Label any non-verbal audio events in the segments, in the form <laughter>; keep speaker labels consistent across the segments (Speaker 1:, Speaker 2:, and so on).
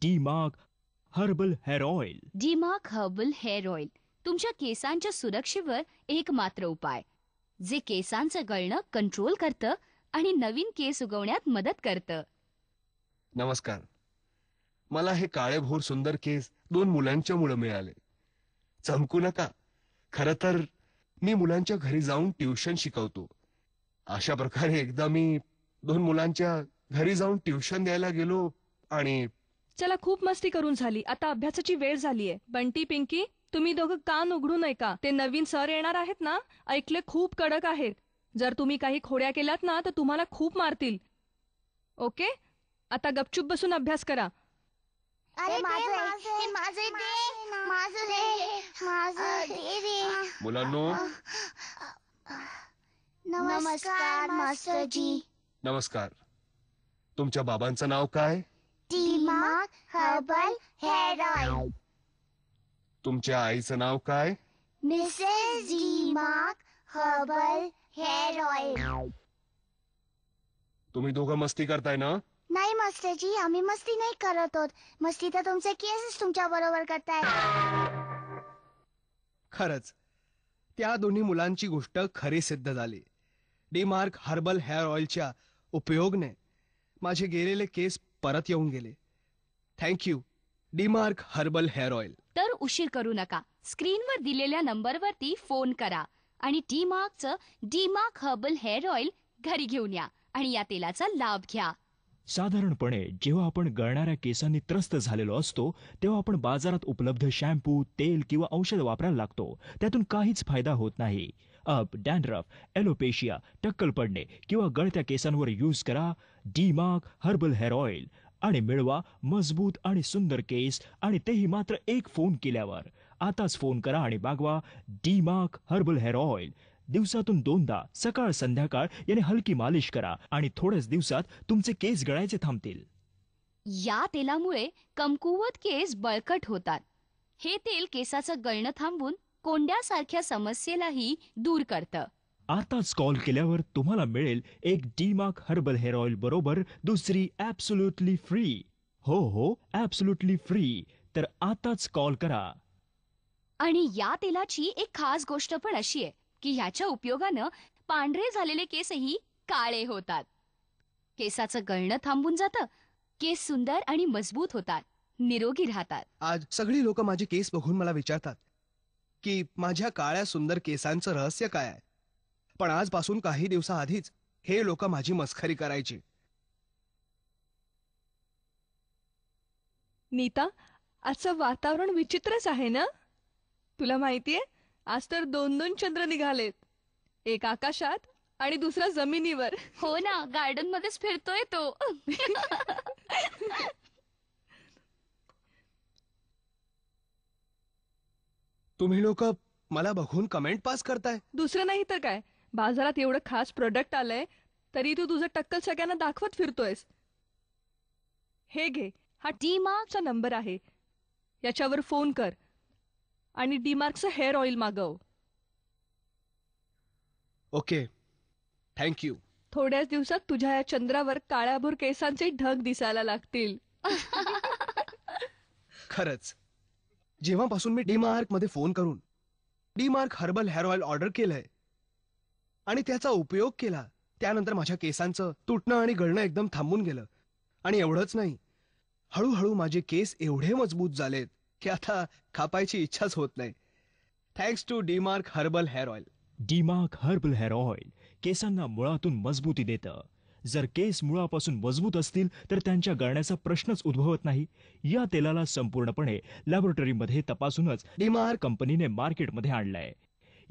Speaker 1: डीमार्क herbal hair oil
Speaker 2: Dmark herbal hair oil तुमच्या केसांच्या सुरक्षेवर एक मात्र उपाय जे केसांचं गळणं कंट्रोल करतं आणि नवीन केस उगवण्यात मदत करतं
Speaker 3: नमस्कार मला हे काळेभोर सुंदर केस दोन मुलांच्या मुळे मिळाले चमकू नका खर तर मी मुलांच्या घरी जाऊन ट्युशन शिकवतो अशा प्रकारे एकदा मी दोन मुलांच्या घरी जाऊन ट्युशन द्यायला गेलो आणि
Speaker 4: चला खूप मस्ती करून झाली आता अभ्यासाची वेळ झालीये बंटी पिंकी तुम्ही दोघं कान उघडू नये का ते नवीन सर येणार आहेत ना ऐकले खूप कडक आहेत जर तुम्ही काही खोड्या केल्यात ना तर तुम्हाला खूप मारतील ओके आता गपचूप बसून अभ्यास करा
Speaker 2: अरे मास्टर हे
Speaker 3: नमस्कार तुमच्या बाबांचं नाव काय
Speaker 2: हर्बल हेअर ऑइल
Speaker 3: तुमच्या आईचं नाव काय
Speaker 2: Mrs Dmark herbal hair oil
Speaker 3: तुम्ही दोघं मस्ती करताय ना
Speaker 2: नाही मास्टरजी आम्ही मस्ती नाही करत आहोत मस्ती तर तुमचे केसच तुमच्या बरोबर करताय
Speaker 3: खरच त्या दोन्ही मुलांची गोष्ट खरी सिद्ध झाली डीमार्क हर्बल हेअर ऑइलच्या उपयोगने माझे गेलेले केस परत येऊन गेले you Dmark herbal hair oil
Speaker 2: तर उशीर करू नका स्क्रीनवर दिलेल्या नंबरवरती फोन करा आणि डीमार्कचं डीमार्क हर्बल हेअर ऑइल घरी घेऊन या आणि या तेलाचा लाभ घ्या
Speaker 1: साधारणपणे जेव्हा आपण गळणाऱ्या केसांनी त्रस्त झालेलो असतो तेव्हा आपण बाजारात उपलब्ध शॅम्पू तेल किंवा औषध वापरायला लागतो त्यातून काहीच फायदा होत नाही अप डँड्रफ एलोपेशिया टक्कल पडणे किंवा गळत्या केसांवर यूज करा मार्क हर्बल हेअर ऑइल आणि मिळवा मजबूत आणि सुंदर केस आणि तेही मात्र एक फोन केल्यावर आताच फोन करा आणि D Mark herbal hair oil दिवसातून दोनदा सकाळ संध्याकाळ याने हलकी मालिश करा आणि थोड्याच दिवसात तुमचे केस गळायचे थांबतील
Speaker 2: या तेलामुळे कमकुवत केस बळकट होतात हे तेल केसाचं गळणं थांबून कोंड्यासारख्या समस्येलाही दूर करतं
Speaker 1: आताच कॉल केल्यावर तुम्हाला मिळेल एक डीमार्क हर्बल हेअर ऑइल बरोबर दुसरी ॲब्सोल्युटली फ्री हो हो ॲब्सोल्युटली फ्री तर आताच कॉल करा
Speaker 2: आणि या तेलाची एक खास गोष्ट पण अशी आहे की ह्याच्या उपयोगानं पांढरे झालेले केसही काळे होतात केसाचं गळण थांबून जातं केस सुंदर आणि मजबूत होतात निरोगी राहतात
Speaker 3: आज सगळी लोक माझे केस बघून मला विचारतात की माझ्या काळ्या सुंदर केसांचं रहस्य काय आहे पण आजपासून काही दिवसाआधीच हे लोक माझी मस्खरी करायची
Speaker 4: नीता आजचं वातावरण विचित्रच आहे ना तुला माहितीये आज तर दोन दोन चंद्र निघालेत एक आकाशात आणि दुसरा जमिनीवर हो ना गार्डन मध्येच फिरतोय तो <laughs>
Speaker 3: तुम्ही लोक मला बघून कमेंट पास करताय
Speaker 4: दुसरं नाही तर काय बाजारात एवढं खास प्रोडक्ट आलंय तरी तू तुझं टक्कल सगळ्यांना दाखवत फिरतोयस हे घे हा मार्कचा नंबर आहे याच्यावर फोन कर आणि डी डीमार्कचं हेअर ऑइल मागव
Speaker 3: ओके थँक्यू
Speaker 4: थोड्याच दिवसात तुझ्या या चंद्रावर काळ्याभूर केसांचे ढग दिसायला लागतील <laughs>
Speaker 3: खरंच जेव्हापासून मी डीमार्क मध्ये फोन करून Dmark herbal hair oil order केलंय आणि त्याचा उपयोग केला त्यानंतर माझ्या केसांचं तुटणं आणि गळणं एकदम थांबून गेलं आणि एवढंच नाही हळूहळू
Speaker 1: माझे केस एवढे मजबूत झालेत की आता खापायची इच्छाच होत नाही thanks to Dmark herbal hair oil Dmark herbal hair oil केसांना मुळातून मजबूती देतं जर केस मुळापासून मजबूत असतील तर त्यांच्या गळण्याचा प्रश्नच उद्भवत नाही या तेलाला संपूर्णपणे लॅबोरेटरीमध्ये तपासूनच डीमार कंपनीने मार्केटमध्ये आणलंय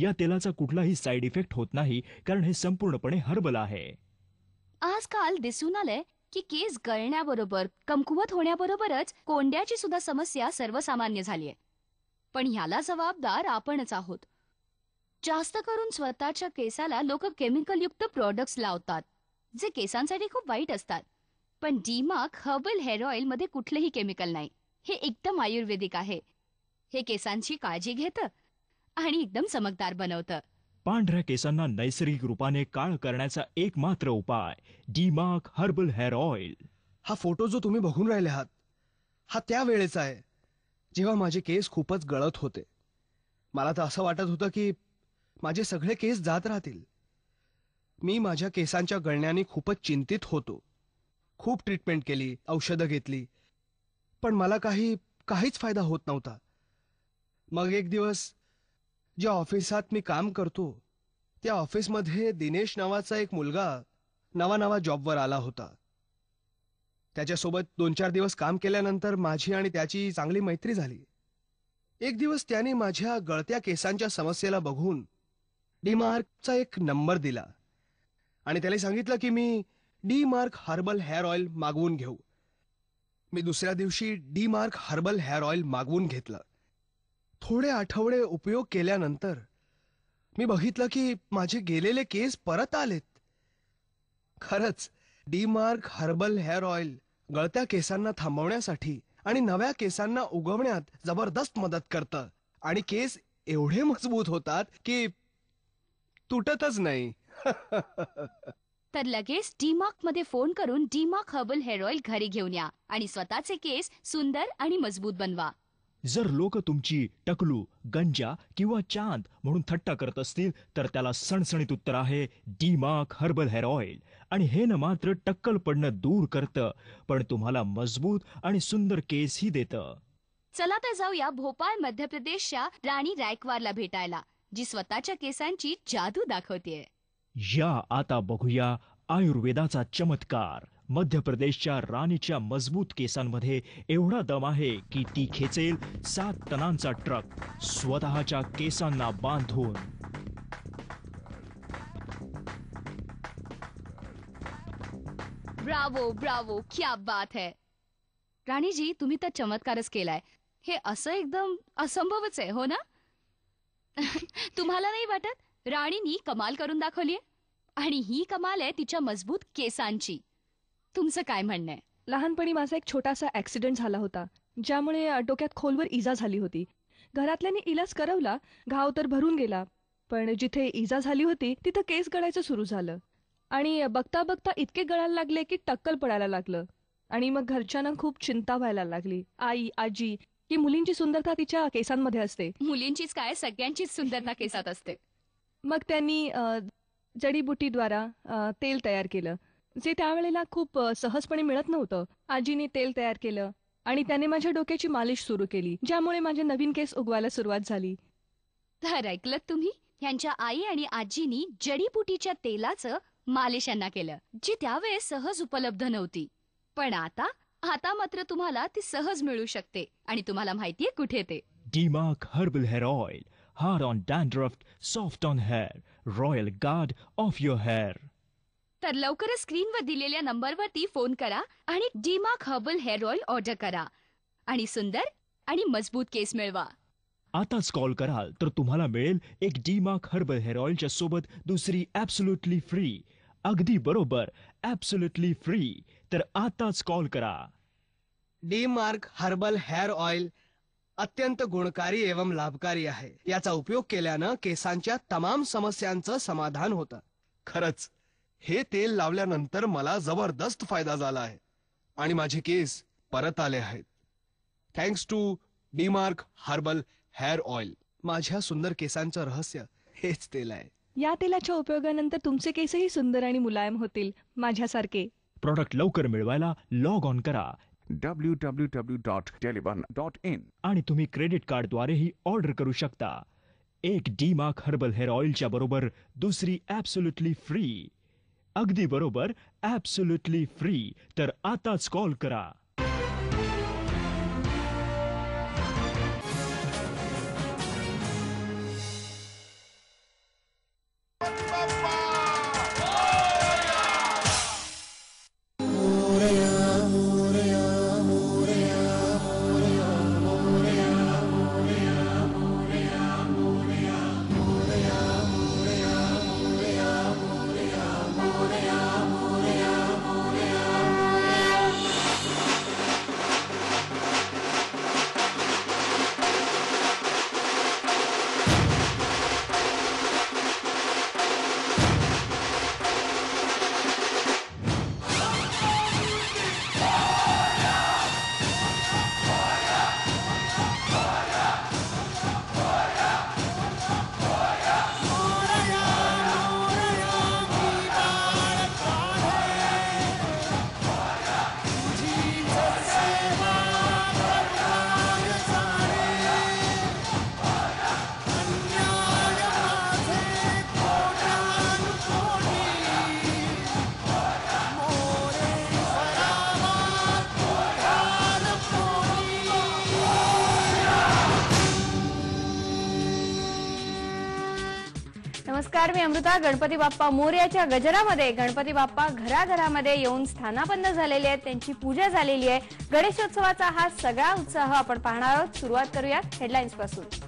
Speaker 1: या तेलाचा कुठलाही साईड इफेक्ट होत नाही कारण हे संपूर्णपणे हर्बल आहे
Speaker 2: आजकाल दिसून आलंय की केस गळण्याबरोबर कमकुवत होण्याबरोबरच कोंड्याची सुद्धा समस्या सर्वसामान्य झाली आहे पण ह्याला जबाबदार आपणच आहोत जास्त करून स्वतःच्या केसाला लोक केमिकलयुक्त प्रॉडक्ट्स लावतात जे केसांसाठी खूप वाईट असतात पण डीमार्क हर्बल हेअर ऑइल मध्ये कुठलेही केमिकल नाही हे एकदम आयुर्वेदिक आहे हे केसांची काळजी घेतं आणि एकदम चमकदार बनवतं
Speaker 1: पांढऱ्या केसांना नैसर्गिक रूपाने काळ करण्याचा एकमात्र उपाय डीमार्क हर्बल हेअर ऑइल हा फोटो जो तुम्ही बघून राहिले आहात
Speaker 3: हा त्या वेळेचा आहे जेव्हा माझे केस खूपच गळत होते मला तर असं वाटत होतं की माझे सगळे केस जात राहतील मी माझ्या केसांच्या गळण्याने खूपच चिंतित होतो खूप ट्रीटमेंट केली औषधं घेतली पण मला काही काहीच फायदा होत नव्हता मग एक दिवस ज्या ऑफिसात मी काम करतो त्या ऑफिसमध्ये दिनेश नावाचा एक मुलगा नवा नवा जॉबवर आला होता त्याच्यासोबत दोन चार दिवस काम केल्यानंतर माझी आणि त्याची चांगली मैत्री झाली एक दिवस त्याने माझ्या गळत्या केसांच्या समस्येला बघून डीमार्कचा एक नंबर दिला आणि त्याला सांगितलं की मी D Mark herbal hair oil मागवून घेऊ मी दुसऱ्या दिवशी D Mark herbal hair oil मागवून घेतलं थोडे आठवडे उपयोग केल्यानंतर मी बघितलं की माझे गेलेले केस परत आलेत खरंच D Mark herbal hair oil गळत्या केसांना थांबवण्यासाठी आणि नव्या केसांना उगवण्यात जबरदस्त मदत करतं आणि केस एवढे मजबूत होतात की तुटतच नाही
Speaker 2: तर लगेच डीमार्क मध्ये फोन करून डीमार्क हर्बल हेअर ऑइल घरी घेऊन या आणि स्वतःचे केस सुंदर आणि मजबूत बनवा
Speaker 1: जर लोक तुमची टकलू गंजा किंवा चांद म्हणून थट्टा करत असतील तर त्याला सणसणीत उत्तर आहे डीमार्क हर्बल हेअर ऑइल आणि हे न मात्र टक्कल पडणं दूर करतं पण तुम्हाला मजबूत आणि सुंदर केसही देतं
Speaker 2: चला तर जाऊया भोपाळ मध्य प्रदेशच्या राणी रायकवारला भेटायला जी स्वतःच्या केसांची जादू दाखवते
Speaker 1: या आता बघूया आयुर्वेदाचा चमत्कार मध्य प्रदेशच्या राणीच्या मजबूत केसांमध्ये एवढा दम आहे की ती खेचेल सात टनांचा ट्रक स्वतःच्या केसांना बांधून
Speaker 2: ब्रावो ब्रावो क्या बात है राणीजी तुम्ही तर चमत्कारच केलाय हे असं एकदम असंभवच आहे हो ना <laughs> तुम्हाला नाही वाटत राणीनी कमाल करून दाखवलीये आणि ही कमाल आहे तिच्या
Speaker 4: मजबूत केसांची तुमचं काय म्हणणं आहे लहानपणी माझा एक छोटासा ऍक्सिडेंट झाला होता ज्यामुळे डोक्यात खोलवर इजा झाली होती घरातल्यांनी इलाज करवला घाव तर भरून गेला पण जिथे इजा झाली होती तिथं केस गळायचं सुरू झालं आणि बघता बघता इतके गळायला लागले की टक्कल पडायला लागलं आणि मग घरच्यांना खूप चिंता व्हायला लागली आई आजी की मुलींची सुंदरता तिच्या केसांमध्ये असते मुलींचीच काय सगळ्यांचीच सुंदरता केसात असते मग त्यांनी जडीबुटीद्वारा तेल तयार केलं जे त्यावेळेला खूप सहजपणे मिळत नव्हतं आजीने तेल तयार केलं आणि त्याने माझ्या डोक्याची मालिश सुरू केली ज्यामुळे माझे नवीन केस उगवायला सुरुवात झाली तर
Speaker 2: ऐकलं तुम्ही यांच्या आई आणि आजीनी जडीबुटीच्या तेलाचं मालिश यांना केलं जी त्यावेळेस सहज उपलब्ध नव्हती पण आता आता मात्र तुम्हाला ती सहज मिळू शकते आणि तुम्हाला माहितीये कुठे ते
Speaker 1: Dmark herbal hair oil hard on dandruff, soft-on hair, royal guard of your hair.
Speaker 2: तर लवकरच स्क्रीनवर दिलेल्या नंबरवरती फोन करा आणि Dmark herbal hair oil order करा आणि सुंदर आणि मजबूत केस मिळवा
Speaker 1: आताच कॉल कराल तर तुम्हाला मिळेल एक डीमार्क हर्बल हेअर ऑइलच्या सोबत दुसरी ॲब्सोल्युटली फ्री अगदी बरोबर ॲब्सोल्युटली फ्री तर आताच कॉल करा डी
Speaker 3: हर्बल हेअर ऑइल अत्यंत गुणकारी एवं लाभकारी आहे याचा उपयोग केल्यानं केसांच्या तमाम समस्यांचं समाधान होत खरच हे तेल लावल्यानंतर मला जबरदस्त फायदा झाला आहे आणि माझे केस परत आले आहेत thanks to Dmark herbal hair oil माझ्या सुंदर केसांचं रहस्य हेच तेल आहे
Speaker 4: या तेलाच्या उपयोगानंतर तुमचे केसही सुंदर आणि मुलायम होतील माझ्यासारखे
Speaker 1: प्रॉडक्ट लवकर मिळवायला लॉग ऑन करा W W W dot dot in आणि तुम्ही क्रेडिट कार्डद्वारेही ऑर्डर करू शकता एक डी मार्क हर्बल हेअर ऑइलच्या बरोबर दुसरी ॲब्सोल्युटली फ्री अगदी बरोबर ॲब्सोल्युटली फ्री तर आताच कॉल करा
Speaker 2: नमस्कार मी अमृता गणपती बाप्पा मोर्याच्या गजरामध्ये गणपती बाप्पा
Speaker 4: घराघरामध्ये येऊन स्थानापन्न झालेले आहेत त्यांची पूजा झालेली आहे गणेशोत्सवाचा हा सगळा उत्साह आपण पाहणार आहोत सुरुवात करूयात हेडलाईन्स पासून